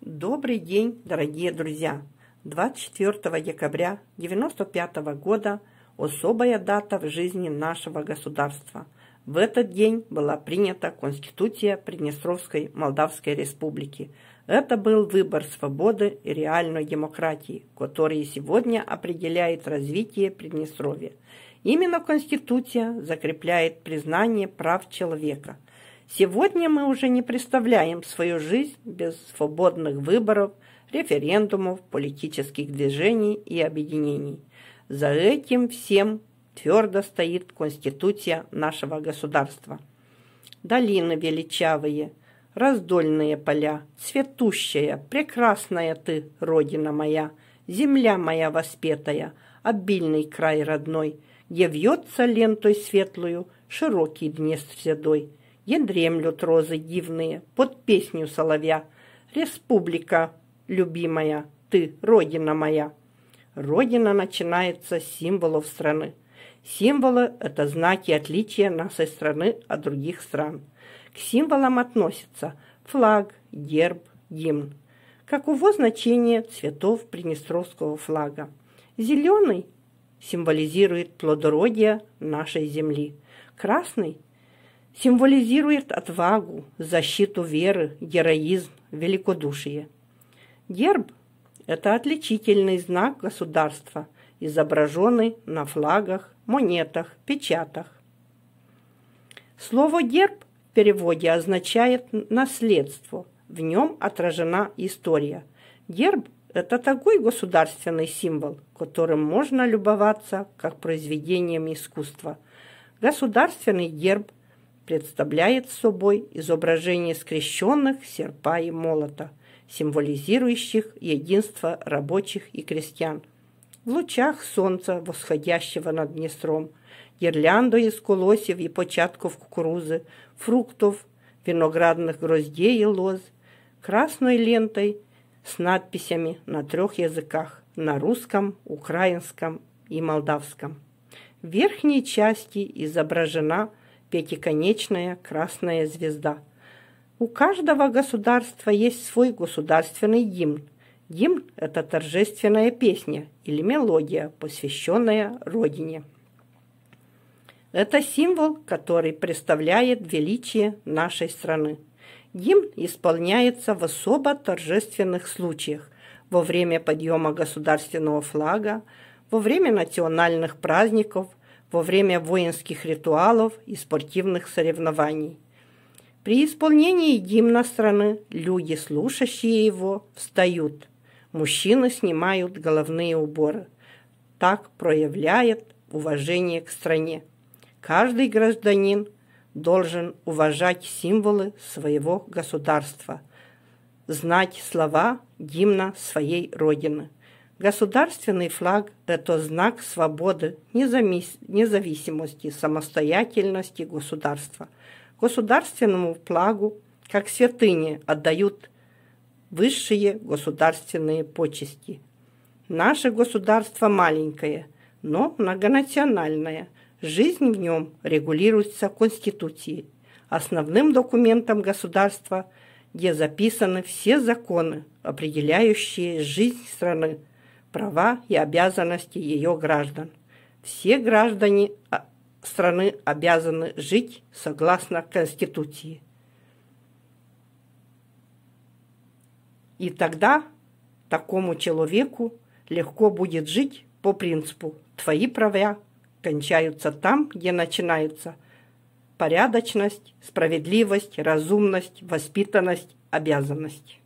Добрый день, дорогие друзья! 24 декабря 1995 года особая дата в жизни нашего государства. В этот день была принята Конституция Приднестровской Молдавской Республики. Это был выбор свободы и реальной демократии, который сегодня определяет развитие Приднестровья. Именно Конституция закрепляет признание прав человека – Сегодня мы уже не представляем свою жизнь без свободных выборов, референдумов, политических движений и объединений. За этим всем твердо стоит Конституция нашего государства. Долины величавые, раздольные поля, цветущая, прекрасная ты, Родина моя, земля моя воспетая, обильный край родной, где вьется лентой светлую широкий Днестр седой – Е дремлют розы дивные под песню соловья. Республика, любимая, ты, родина моя. Родина начинается с символов страны. Символы – это знаки отличия нашей страны от других стран. К символам относятся флаг, герб, гимн. Каково значение цветов Приднестровского флага? Зеленый символизирует плодородие нашей земли. Красный – символизирует отвагу, защиту веры, героизм, великодушие. Герб – это отличительный знак государства, изображенный на флагах, монетах, печатах. Слово «герб» в переводе означает «наследство», в нем отражена история. Герб – это такой государственный символ, которым можно любоваться как произведением искусства. Государственный герб – представляет собой изображение скрещенных серпа и молота, символизирующих единство рабочих и крестьян. В лучах солнца, восходящего над Днестром, гирляндой из колосьев и початков кукурузы, фруктов, виноградных гроздей и лоз, красной лентой с надписями на трех языках – на русском, украинском и молдавском. В верхней части изображена – пятиконечная красная звезда. У каждого государства есть свой государственный гимн. Гимн – это торжественная песня или мелодия, посвященная Родине. Это символ, который представляет величие нашей страны. Гимн исполняется в особо торжественных случаях – во время подъема государственного флага, во время национальных праздников – во время воинских ритуалов и спортивных соревнований. При исполнении гимна страны люди, слушающие его, встают. Мужчины снимают головные уборы. Так проявляет уважение к стране. Каждый гражданин должен уважать символы своего государства, знать слова гимна своей Родины. Государственный флаг – это знак свободы, независимости, самостоятельности государства. Государственному флагу, как святыне, отдают высшие государственные почести. Наше государство маленькое, но многонациональное. Жизнь в нем регулируется Конституцией, основным документом государства, где записаны все законы, определяющие жизнь страны – права и обязанности ее граждан. Все граждане а, страны обязаны жить согласно Конституции. И тогда такому человеку легко будет жить по принципу «твои права кончаются там, где начинаются порядочность, справедливость, разумность, воспитанность, обязанность».